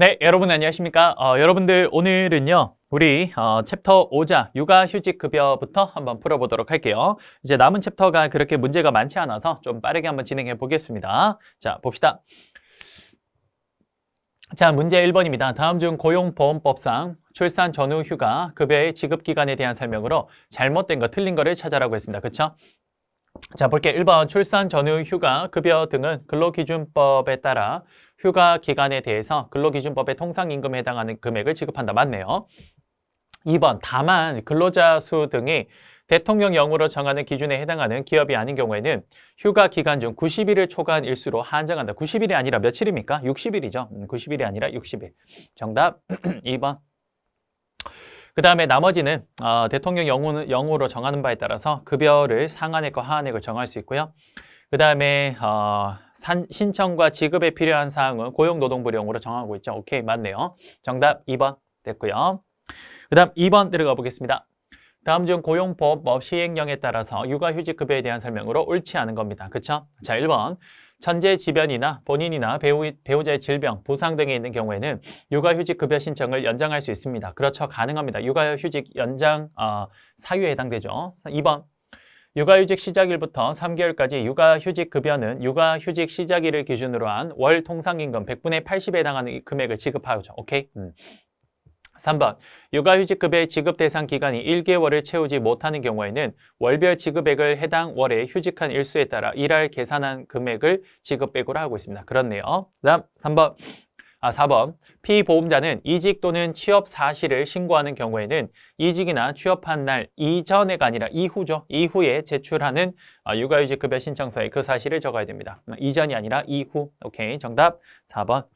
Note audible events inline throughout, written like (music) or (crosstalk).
네, 여러분 안녕하십니까? 어, 여러분들 오늘은요, 우리 어, 챕터 5자 육아휴직급여부터 한번 풀어보도록 할게요. 이제 남은 챕터가 그렇게 문제가 많지 않아서 좀 빠르게 한번 진행해 보겠습니다. 자, 봅시다. 자, 문제 1번입니다. 다음 중 고용보험법상 출산 전후 휴가 급여의 지급기간에 대한 설명으로 잘못된 거, 틀린 거를 찾아라고 했습니다. 그렇죠? 자, 볼게 1번 출산 전후 휴가 급여 등은 근로기준법에 따라 휴가 기간에 대해서 근로기준법의 통상임금에 해당하는 금액을 지급한다. 맞네요. 2번 다만 근로자 수 등이 대통령령으로 정하는 기준에 해당하는 기업이 아닌 경우에는 휴가 기간 중 90일을 초과한 일수로 한정한다. 90일이 아니라 며칠입니까? 60일이죠. 90일이 음, 아니라 60일. 정답 2번. 그 다음에 나머지는 어, 대통령 영으로 정하는 바에 따라서 급여를 상한액과 하한액을 정할 수 있고요. 그 다음에 어, 산, 신청과 지급에 필요한 사항은 고용노동부령으로 정하고 있죠. 오케이, 맞네요. 정답 2번 됐고요. 그 다음 2번 들어가 보겠습니다. 다음 중 고용법 뭐, 시행령에 따라서 육아휴직급여에 대한 설명으로 옳지 않은 겁니다. 그렇죠 자, 1번. 천재지변이나 본인이나 배우, 배우자의 질병, 보상 등에 있는 경우에는 육아휴직급여 신청을 연장할 수 있습니다. 그렇죠. 가능합니다. 육아휴직 연장 어, 사유에 해당되죠. 2번. 육아휴직 시작일부터 3개월까지 육아휴직 급여는 육아휴직 시작일을 기준으로 한 월 통상임금 100분의 80에 해당하는 금액을 지급하죠. 오케이? 음. 3번, 육아휴직급의 지급 대상 기간이 1개월을 채우지 못하는 경우에는 월별 지급액을 해당 월에 휴직한 일수에 따라 일할 계산한 금액을 지급액으로 하고 있습니다. 그렇네요. 다음, 3번, 아, 4번 피보험자는 이직 또는 취업 사실을 신고하는 경우에는 이직이나 취업한 날 이전에가 아니라 이후죠. 이후에 제출하는 아, 육아휴직급여 신청서에 그 사실을 적어야 됩니다. 아, 이전이 아니라 이후. 오케이, 정답 4번.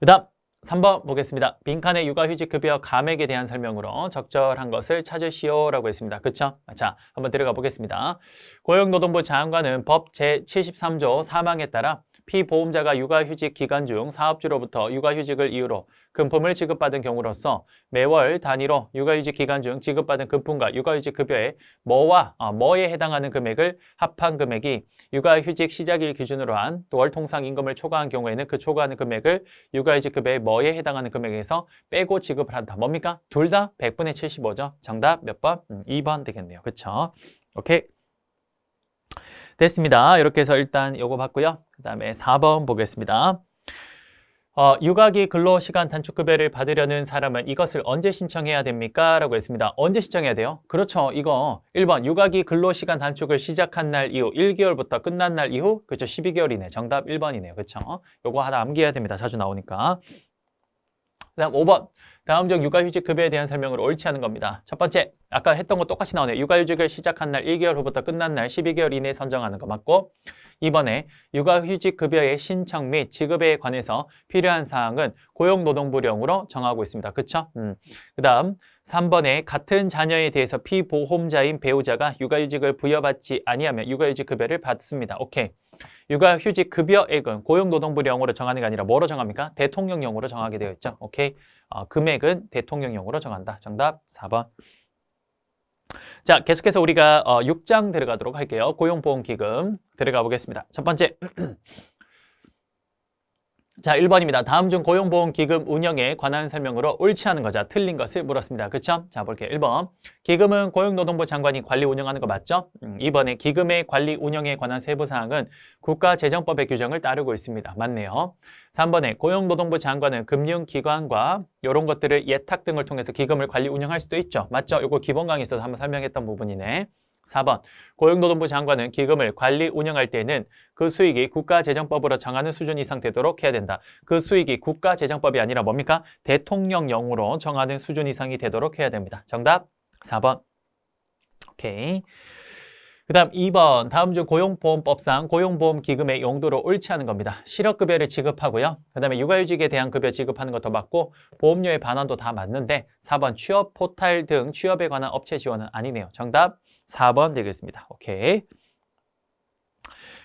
그 다음 3번 보겠습니다. 빈칸의 육아휴직급여 감액에 대한 설명으로 적절한 것을 찾으시오라고 했습니다. 그쵸? 아, 자, 한번 들어가 보겠습니다. 고용노동부 장관은 법 제73조 사망에 따라 피보험자가 육아휴직 기간 중 사업주로부터 육아휴직을 이유로 금품을 지급받은 경우로서 매월 단위로 육아휴직 기간 중 지급받은 금품과 육아휴직 급여의 뭐와 어, 뭐에 해당하는 금액을 합한 금액이 육아휴직 시작일 기준으로 한 월통상 임금을 초과한 경우에는 그 초과하는 금액을 육아휴직 급여의 뭐에 해당하는 금액에서 빼고 지급을 한다. 뭡니까? 둘다 100분의 75죠. 정답 몇 번? 음, 2번 되겠네요. 그렇죠? 오케이. 됐습니다. 이렇게 해서 일단 요거 봤고요. 그 다음에 4번 보겠습니다. 어, 육아기 근로시간 단축급여를 받으려는 사람은 이것을 언제 신청해야 됩니까? 라고 했습니다. 언제 신청해야 돼요? 그렇죠. 이거 1번 육아기 근로시간 단축을 시작한 날 이후 1개월부터 끝난 날 이후 그렇죠. 12개월이네. 정답 1번이네요. 그렇죠? 요거 하나 암기해야 됩니다. 자주 나오니까. 그 다음 5번 다음적 육아휴직급여에 대한 설명을 옳지 않은 겁니다. 첫 번째, 아까 했던 거 똑같이 나오네. 육아휴직을 시작한 날 1개월 후부터 끝난 날 12개월 이내에 선정하는 거 맞고 이번에 육아휴직급여의 신청 및 지급에 관해서 필요한 사항은 고용노동부령으로 정하고 있습니다. 그렇죠 음. 그 다음 3번에 같은 자녀에 대해서 피보험자인 배우자가 육아휴직을 부여받지 아니하면 육아휴직급여를 받습니다. 오케이. 육아휴직 급여액은 고용노동부령으로 정하는 게 아니라 뭐로 정합니까? 대통령령으로 정하게 되어 있죠. 오케이. 어, 금액은 대통령령으로 정한다. 정답 4번. 자, 계속해서 우리가 어, 6장 들어가도록 할게요. 고용보험기금 들어가 보겠습니다. 첫 번째. (clears throat) 자, 1번입니다. 다음 중 고용보험기금 운영에 관한 설명으로 옳지 않은 거죠 틀린 것을 물었습니다. 그쵸? 자, 볼게요. 1번. 기금은 고용노동부 장관이 관리 운영하는 거 맞죠? 음, 2번에 기금의 관리 운영에 관한 세부사항은 국가재정법의 규정을 따르고 있습니다. 맞네요. 3번에 고용노동부 장관은 금융기관과 이런 것들을 예탁 등을 통해서 기금을 관리 운영할 수도 있죠. 맞죠? 이거 기본 강의에서 한번 설명했던 부분이네. 4번 고용노동부 장관은 기금을 관리 운영할 때에는 그 수익이 국가재정법으로 정하는 수준 이상 되도록 해야 된다. 그 수익이 국가재정법이 아니라 뭡니까? 대통령령으로 정하는 수준 이상이 되도록 해야 됩니다. 정답 4번 오케이 그 다음 2번 다음 중 고용보험법상 고용보험기금의 용도로 옳지 않은 겁니다. 실업급여를 지급하고요. 그 다음에 육아휴직에 대한 급여 지급하는 것도 맞고 보험료의 반환도 다 맞는데 4번 취업포탈 등 취업에 관한 업체 지원은 아니네요. 정답 4번 되겠습니다. 오케이.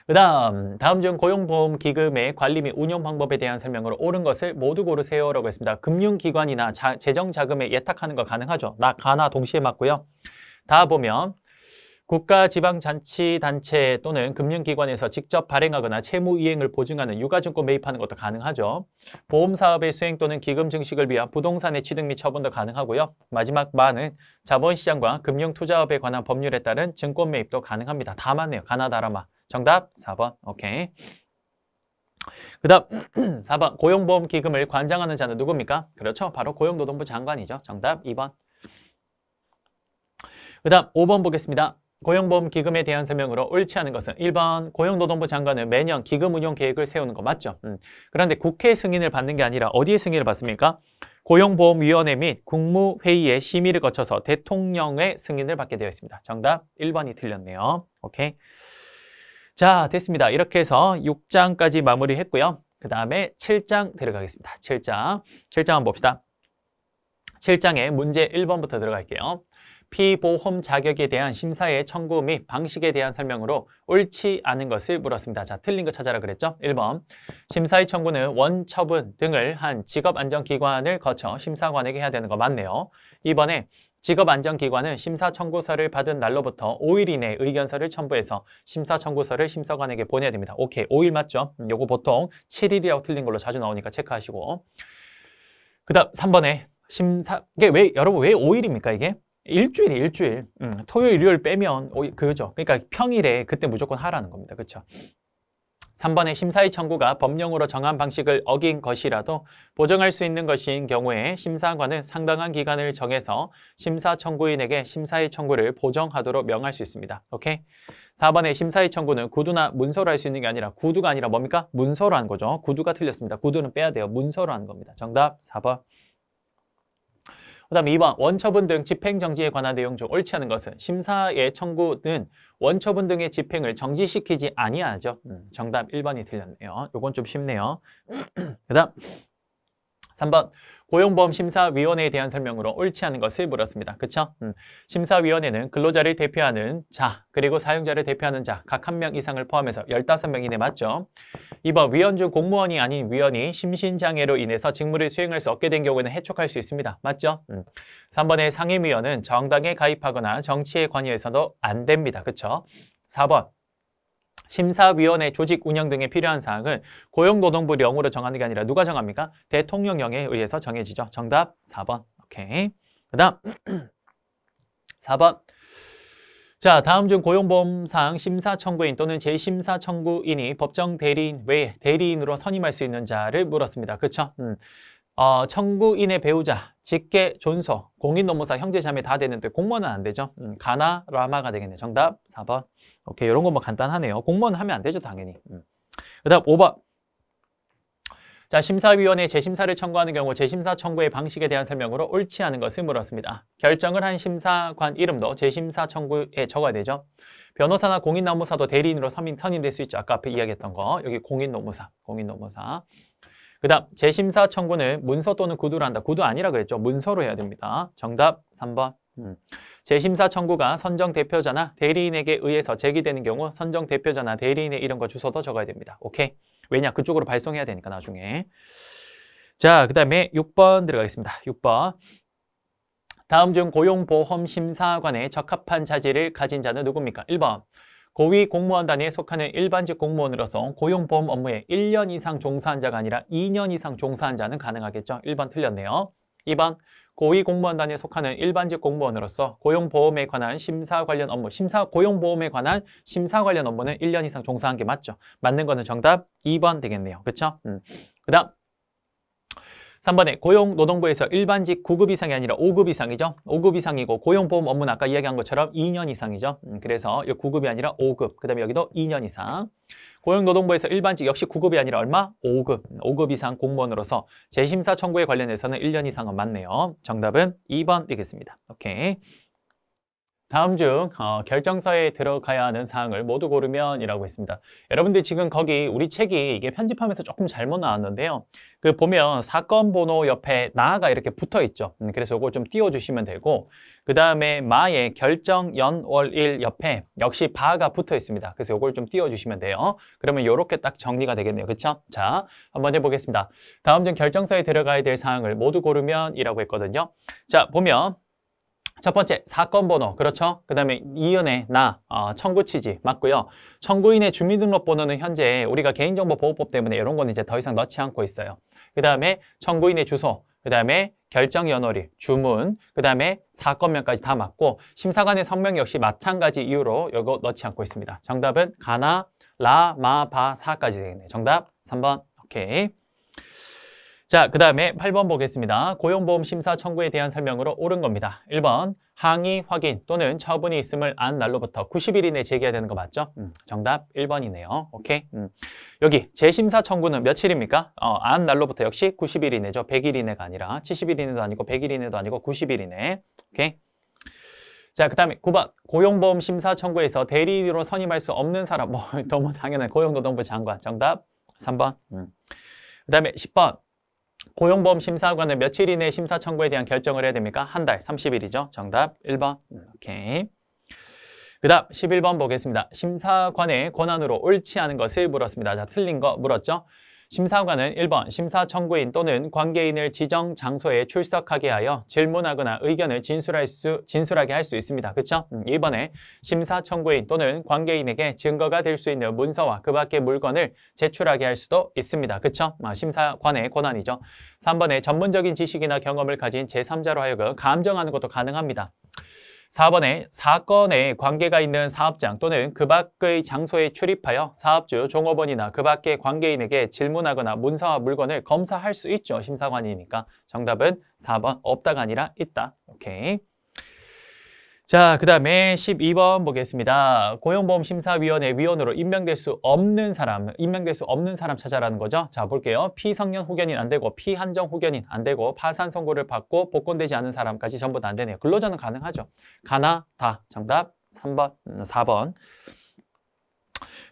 그 다음, 다음 중 고용보험기금의 관리 및운영 방법에 대한 설명으로 옳은 것을 모두 고르세요 라고 했습니다. 금융기관이나 재정자금에 예탁하는 거 가능하죠. 나, 가나 동시에 맞고요. 다 보면 국가 지방자치단체 또는 금융기관에서 직접 발행하거나 채무 이행을 보증하는 유가증권 매입하는 것도 가능하죠. 보험사업의 수행 또는 기금 증식을 위한 부동산의 취득 및 처분도 가능하고요. 마지막 만은 자본시장과 금융투자업에 관한 법률에 따른 증권 매입도 가능합니다. 다 맞네요. 가나다라마. 정답 4번. 오케이. 그 다음 4번 고용보험 기금을 관장하는 자는 누굽니까? 그렇죠. 바로 고용노동부 장관이죠. 정답 2번. 그 다음 5번 보겠습니다. 고용보험 기금에 대한 설명으로 옳지 않은 것은 1번 고용노동부 장관은 매년 기금 운용 계획을 세우는 거 맞죠? 음. 그런데 국회 승인을 받는 게 아니라 어디에 승인을 받습니까? 고용보험위원회 및 국무회의의 심의를 거쳐서 대통령의 승인을 받게 되어 있습니다. 정답 1번이 틀렸네요. 오케이. 자, 됐습니다. 이렇게 해서 6장까지 마무리했고요. 그 다음에 7장 들어가겠습니다. 7장. 7장 한번 봅시다. 7장에 문제 1번부터 들어갈게요. 피보험 자격에 대한 심사의 청구 및 방식에 대한 설명으로 옳지 않은 것을 물었습니다. 자, 틀린 거 찾아라 그랬죠? 1번 심사의 청구는 원처분 등을 한 직업안전기관을 거쳐 심사관에게 해야 되는 거 맞네요. 2번에 직업안전기관은 심사청구서를 받은 날로부터 5일 이내 의견서를 첨부해서 심사청구서를 심사관에게 보내야 됩니다. 오케이, 5일 맞죠? 음, 요거 보통 7일이라고 틀린 걸로 자주 나오니까 체크하시고 그 다음 3번에 심사, 이게 왜, 여러분 왜 5일입니까 이게? 일주일이 일주일. 음, 토요일, 일요일 빼면 오, 그죠. 그러니까 평일에 그때 무조건 하라는 겁니다. 그렇죠? 3번의 심사위 청구가 법령으로 정한 방식을 어긴 것이라도 보정할 수 있는 것인 경우에 심사관은 상당한 기간을 정해서 심사 청구인에게 심사위 청구를 보정하도록 명할 수 있습니다. 오케이? 4번의 심사위 청구는 구두나 문서로 할 수 있는 게 아니라 구두가 아니라 뭡니까? 문서로 한 거죠. 구두가 틀렸습니다. 구두는 빼야 돼요. 문서로 한 겁니다. 정답 4번. 그 다음 2번 원처분 등 집행정지에 관한 내용 중 옳지 않은 것은 심사의 청구는 원처분 등의 집행을 정지시키지 아니하죠. 음, 정답 1번이 틀렸네요. 요건 좀 쉽네요. (clears throat) 그 다음 3번 고용보험심사위원회에 대한 설명으로 옳지 않은 것을 물었습니다. 그쵸? 음. 심사위원회는 근로자를 대표하는 자, 그리고 사용자를 대표하는 자, 각 한 명 이상을 포함해서 15명이네 맞죠? 2번 위원 중 공무원이 아닌 위원이 심신장애로 인해서 직무를 수행할 수 없게 된 경우에는 해촉할 수 있습니다. 맞죠? 음. 3번의 상임위원은 정당에 가입하거나 정치에 관여해서도 안 됩니다. 그쵸? 4번 심사위원회 조직 운영 등에 필요한 사항을 고용노동부령으로 정하는 게 아니라 누가 정합니까? 대통령령에 의해서 정해지죠. 정답 4번. 오케이. 그 다음 4번. 자, 다음 중 고용보험상 심사청구인 또는 재심사청구인이 법정 대리인 외에 대리인으로 선임할 수 있는 자를 물었습니다. 그쵸? 음. 어, 청구인의 배우자, 직계, 존속, 공인노무사, 형제자매 다 되는데 공무원은 안 되죠? 음, 가나, 라마가 되겠네. 정답 4번. 오케이, 이런 것만 간단하네요. 공무원 하면 안 되죠, 당연히. 음. 그 다음 5번. 자, 심사위원회 재심사를 청구하는 경우 재심사 청구의 방식에 대한 설명으로 옳지 않은 것을 물었습니다. 결정을 한 심사관 이름도 재심사 청구에 적어야 되죠. 변호사나 공인노무사도 대리인으로 선임, 선임될 수 있죠. 아까 앞에 이야기했던 거. 여기 공인노무사, 공인노무사. 그 다음 재심사 청구는 문서 또는 구두로 한다. 구두 아니라 그랬죠. 문서로 해야 됩니다. 정답 3번. 음. 재심사 청구가 선정 대표자나 대리인에게 의해서 제기되는 경우 선정 대표자나 대리인의 이름과 주소도 적어야 됩니다. 오케이? 왜냐? 그쪽으로 발송해야 되니까 나중에. 자, 그 다음에 6번 들어가겠습니다. 6번. 다음 중 고용보험심사관에 적합한 자질을 가진 자는 누굽니까? 1번. 고위 공무원단에 속하는 일반직 공무원으로서 고용보험 업무에 1년 이상 종사한 자가 아니라 2년 이상 종사한 자는 가능하겠죠? 1번 틀렸네요. 2번 고위 공무원단에 속하는 일반직 공무원으로서 고용보험에 관한 심사 관련 업무, 심사 고용보험에 관한 심사 관련 업무는 1년 이상 종사한 게 맞죠. 맞는 거는 정답 2번 되겠네요. 그렇죠? 음. 그다음 3번에 고용노동부에서 일반직 9급 이상이 아니라 5급 이상이죠. 5급 이상이고 고용보험 업무는 아까 이야기한 것처럼 2년 이상이죠. 음, 그래서 이 9급이 아니라 5급, 그 다음에 여기도 2년 이상. 고용노동부에서 일반직 역시 9급이 아니라 얼마? 5급, 5급 음, 이상 공무원으로서 재심사 청구에 관련해서는 1년 이상은 맞네요. 정답은 2번 되겠습니다. 오케이. 다음 중 어, 결정서에 들어가야 하는 사항을 모두 고르면 이라고 했습니다. 여러분들 지금 거기 우리 책이 이게 편집하면서 조금 잘못 나왔는데요. 그 보면 사건 번호 옆에 나가 이렇게 붙어 있죠. 음, 그래서 이거 좀 띄워주시면 되고 그 다음에 마의 결정 연월일 옆에 역시 바가 붙어 있습니다. 그래서 이걸 좀 띄워주시면 돼요. 그러면 이렇게 딱 정리가 되겠네요. 그렇죠? 자, 한번 해보겠습니다. 다음 중 결정서에 들어가야 될 사항을 모두 고르면 이라고 했거든요. 자, 보면 첫 번째 사건 번호 그렇죠? 그 다음에 이연의나 어, 청구 취지 맞고요. 청구인의 주민등록번호는 현재 우리가 개인정보보호법 때문에 이런 건 이제 더 이상 넣지 않고 있어요. 그 다음에 청구인의 주소 그 다음에 결정 연월일, 주문, 그 다음에 사건명까지 다 맞고 심사관의 성명 역시 마찬가지 이유로 이거 넣지 않고 있습니다. 정답은 가나, 라, 마, 바, 사까지 되겠네요. 정답 3번. 오케이. 자, 그 다음에 8번 보겠습니다. 고용보험 심사 청구에 대한 설명으로 옳은 겁니다. 1번 항의 확인 또는 처분이 있음을 안 날로부터 90일 이내 에 제기해야 되는 거 맞죠? 음, 정답 1번이네요. 오케이. 음. 여기 재심사 청구는 며칠입니까? 어, 안 날로부터 역시 90일 이내죠. 100일 이내가 아니라 70일 이내도 아니고 100일 이내도 아니고 90일 이내. 오케이. 자, 그 다음에 9번 고용보험 심사 청구에서 대리인으로 선임할 수 없는 사람 (laughs) 뭐 너무 뭐 당연한 고용노동부 장관 정답 3번 음. 그 다음에 10번 고용보험 심사관은 며칠 이내 심사 청구에 대한 결정을 해야 됩니까? 한 달, 30일이죠. 정답 1번. 오케이. 그 다음 11번 보겠습니다. 심사관의 권한으로 옳지 않은 것을 물었습니다. 자, 틀린 거 물었죠? 심사관은 1번 심사 청구인 또는 관계인을 지정 장소에 출석하게 하여 질문하거나 의견을 진술할 수, 진술하게 할 수 있습니다. 그렇죠? 2번에 음, 심사 청구인 또는 관계인에게 증거가 될 수 있는 문서와 그 밖의 물건을 제출하게 할 수도 있습니다. 그렇죠? 심사관의 권한이죠. 3번에 전문적인 지식이나 경험을 가진 제3자로 하여금 감정하는 것도 가능합니다. 4번에 사건에 관계가 있는 사업장 또는 그 밖의 장소에 출입하여 사업주, 종업원이나 그 밖의 관계인에게 질문하거나 문서와 물건을 검사할 수 있죠. 심사관이니까 정답은 4번 없다가 아니라 있다. 오케이. 자, 그 다음에 12번 보겠습니다. 고용보험심사위원회 위원으로 임명될 수 없는 사람, 임명될 수 없는 사람 찾아라는 거죠. 자, 볼게요. 피성년 호견인 안 되고, 피한정 호견인 안 되고, 파산 선고를 받고 복권되지 않은 사람까지 전부 다 안 되네요. 근로자는 가능하죠. 가나, 다. 정답 3번, 4번. 음,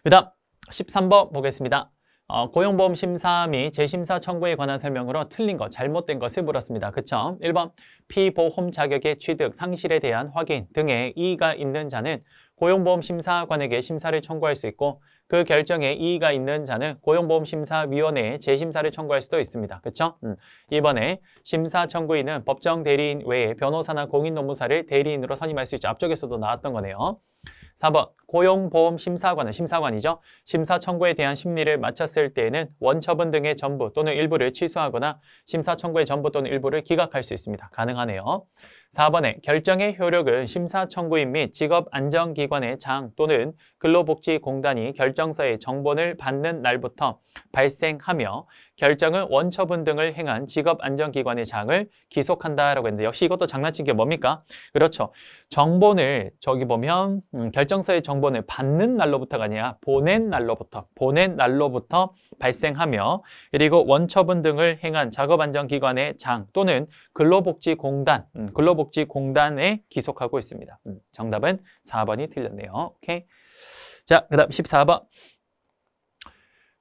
그 다음 13번 보겠습니다. 어, 고용보험 심사및 재심사 청구에 관한 설명으로 틀린 것, 잘못된 것을 물었습니다. 그쵸? 1번 피보험 자격의 취득, 상실에 대한 확인 등의 이의가 있는 자는 고용보험 심사관에게 심사를 청구할 수 있고 그 결정에 이의가 있는 자는 고용보험심사위원회에 재심사를 청구할 수도 있습니다. 그쵸? 음. 이번에 심사 청구인은 법정 대리인 외에 변호사나 공인 노무사를 대리인으로 선임할 수 있죠. 앞쪽에서도 나왔던 거네요. 4번 고용보험심사관은 심사관이죠. 심사 청구에 대한 심리를 마쳤을 때에는 원처분 등의 전부 또는 일부를 취소하거나 심사 청구의 전부 또는 일부를 기각할 수 있습니다. 가능하네요. 4번에 결정의 효력은 심사 청구인 및 직업안정기관의 장 또는 근로복지공단이 결정서의 정본을 받는 날부터 발생하며 결정은 원처분 등을 행한 직업안전기관의 장을 기속한다라고 했는데 역시 이것도 장난친 게 뭡니까? 그렇죠. 정본을 저기 보면 음, 결정서의 정본을 받는 날로부터가 아니라 보낸 날로부터 보낸 날로부터 발생하며 그리고 원처분 등을 행한 작업안전기관의 장 또는 근로복지공단 음, 근로복지공단에 기속하고 있습니다. 음, 정답은 4번이 틀렸네요. 오케이. 자, 그 다음 14번.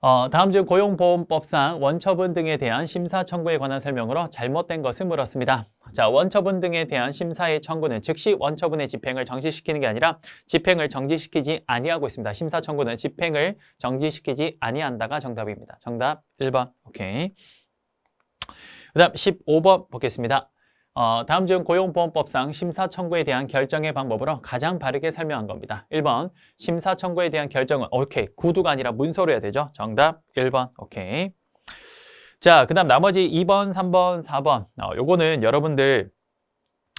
어, 다음 주 고용보험법상 원처분 등에 대한 심사 청구에 관한 설명으로 잘못된 것을 물었습니다. 자, 원처분 등에 대한 심사의 청구는 즉시 원처분의 집행을 정지시키는 게 아니라 집행을 정지시키지 아니하고 있습니다. 심사 청구는 집행을 정지시키지 아니한다가 정답입니다. 정답 1번. 오케이. 그 다음 15번 보겠습니다. 어, 다음 중 고용보험법상 심사청구에 대한 결정의 방법으로 가장 바르게 설명한 겁니다. 1번 심사청구에 대한 결정은 오케이 구두가 아니라 문서로 해야 되죠. 정답 1번 오케이. 자, 그 다음 나머지 2번, 3번, 4번 어, 요거는 여러분들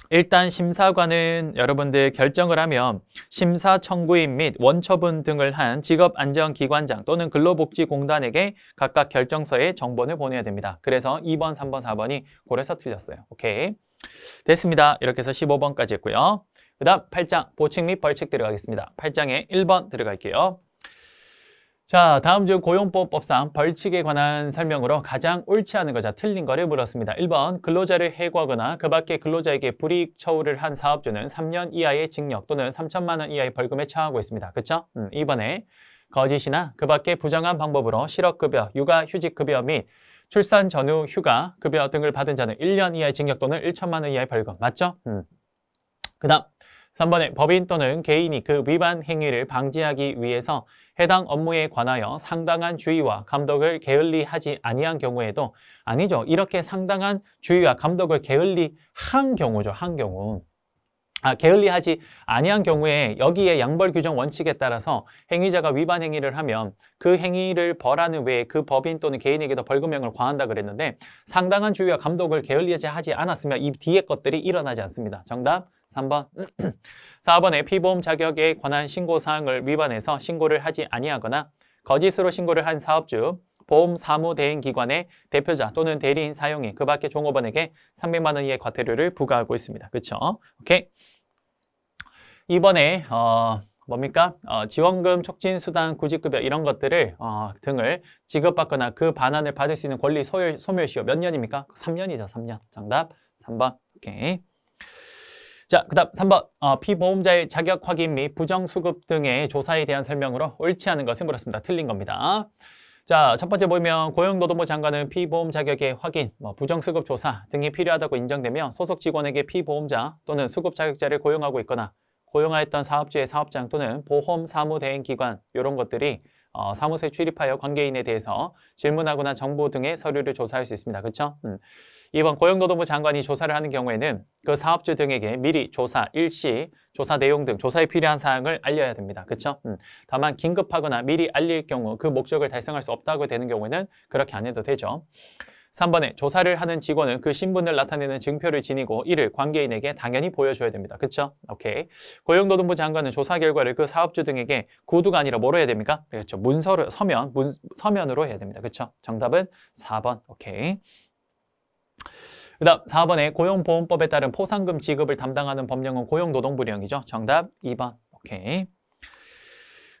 일단 심사관은 여러분들 결정을 하면 심사 청구인 및 원처분 등을 한 직업안전기관장 또는 근로복지공단에게 각각 결정서에 정보를 보내야 됩니다. 그래서 2번, 3번, 4번이 고려서 틀렸어요. 오케이. 됐습니다. 이렇게 해서 15번까지 했고요. 그 다음 8장 보칙 및 벌칙 들어가겠습니다. 8장에 1번 들어갈게요. 자, 다음 중 고용법 법상 벌칙에 관한 설명으로 가장 옳지 않은 거자 틀린 거를 물었습니다. 1번 근로자를 해고하거나 그 밖에 근로자에게 불이익 처우를 한 사업주는 3년 이하의 징역 또는 3천만 원 이하의 벌금에 처하고 있습니다. 그렇죠 음, 2번에 거짓이나 그 밖에 부정한 방법으로 실업급여, 육아휴직급여 및 출산 전후 휴가, 급여 등을 받은 자는 1년 이하의 징역 또는 1천만 원 이하의 벌금. 맞죠? 음. 그 다음 3번에 법인 또는 개인이 그 위반 행위를 방지하기 위해서 해당 업무에 관하여 상당한 주의와 감독을 게을리하지 아니한 경우에도 아니죠. 이렇게 상당한 주의와 감독을 게을리한 경우죠. 한 경우. 아, 게을리하지 아니한 경우에 여기에 양벌 규정 원칙에 따라서 행위자가 위반 행위를 하면 그 행위를 벌하는 외에 그 법인 또는 개인에게도 벌금형을 과한다 그랬는데 상당한 주의와 감독을 게을리하지 하지 않았으면 이 뒤에 것들이 일어나지 않습니다. 정답 3번 4번에 (clears throat) 피보험 자격에 관한 신고 사항을 위반해서 신고를 하지 아니하거나 거짓으로 신고를 한 사업주 보험 사무 대행 기관의 대표자 또는 대리인 사용인 그 밖의 종업원에게 300만 원 이하의 과태료를 부과하고 있습니다. 그렇죠? 오케이. 이번에 어 뭡니까? 어, 지원금, 촉진, 수당, 구직급여 이런 것들을 어, 등을 지급받거나 그 반환을 받을 수 있는 권리 소멸, 소멸시효 몇 년입니까? 3년이죠, 3년. 정답 3번. 오케이. 자, 그 다음 3번 어, 피보험자의 자격 확인 및 부정수급 등의 조사에 대한 설명으로 옳지 않은 것을 물었습니다. 틀린 겁니다. 자, 첫 번째 보면 고용노동부 장관은 피보험 자격의 확인, 뭐 부정수급 조사 등이 필요하다고 인정되며 소속 직원에게 피보험자 또는 수급 자격자를 고용하고 있거나 고용하였던 사업주의 사업장 또는 보험 사무대행기관 이런 것들이 어, 사무소에 출입하여 관계인에 대해서 질문하거나 정보 등의 서류를 조사할 수 있습니다. 그렇죠? 음. 2번 고용노동부 장관이 조사를 하는 경우에는 그 사업주 등에게 미리 조사 일시, 조사 내용 등 조사에 필요한 사항을 알려야 됩니다. 그렇죠? 음. 다만 긴급하거나 미리 알릴 경우 그 목적을 달성할 수 없다고 되는 경우에는 그렇게 안 해도 되죠. 3번에 조사를 하는 직원은 그 신분을 나타내는 증표를 지니고 이를 관계인에게 당연히 보여줘야 됩니다. 그쵸? 오케이. 고용노동부 장관은 조사 결과를 그 사업주 등에게 구두가 아니라 뭐로 해야 됩니까? 네, 그렇죠. 문서로, 서면, 문, 서면으로 해야 됩니다. 그쵸? 정답은 4번. 오케이. 그 다음 4번에 고용보험법에 따른 포상금 지급을 담당하는 법령은 고용노동부령이죠. 정답 2번. 오케이.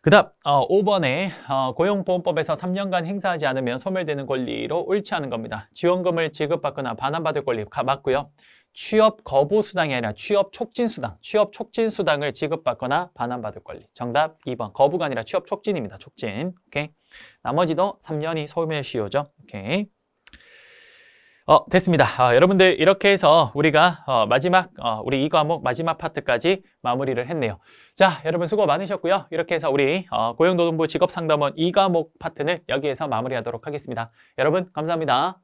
그 다음 어, 5번에 어, 고용보험법에서 3년간 행사하지 않으면 소멸되는 권리로 옳지 않은 겁니다. 지원금을 지급받거나 반환받을 권리 가, 맞고요. 취업 거부 수당이 아니라 취업 촉진 수당, 취업 촉진 수당을 지급받거나 반환받을 권리. 정답 2번. 거부가 아니라 취업 촉진입니다. 촉진. 오케이. 나머지도 3년이 소멸시효죠. 오케이. 어, 됐습니다. 어, 여러분들 이렇게 해서 우리가 어, 마지막 어, 우리 이 과목 마지막 파트까지 마무리를 했네요. 자, 여러분 수고 많으셨고요. 이렇게 해서 우리 어, 고용노동부 직업상담원 이 과목 파트는 여기에서 마무리하도록 하겠습니다. 여러분 감사합니다.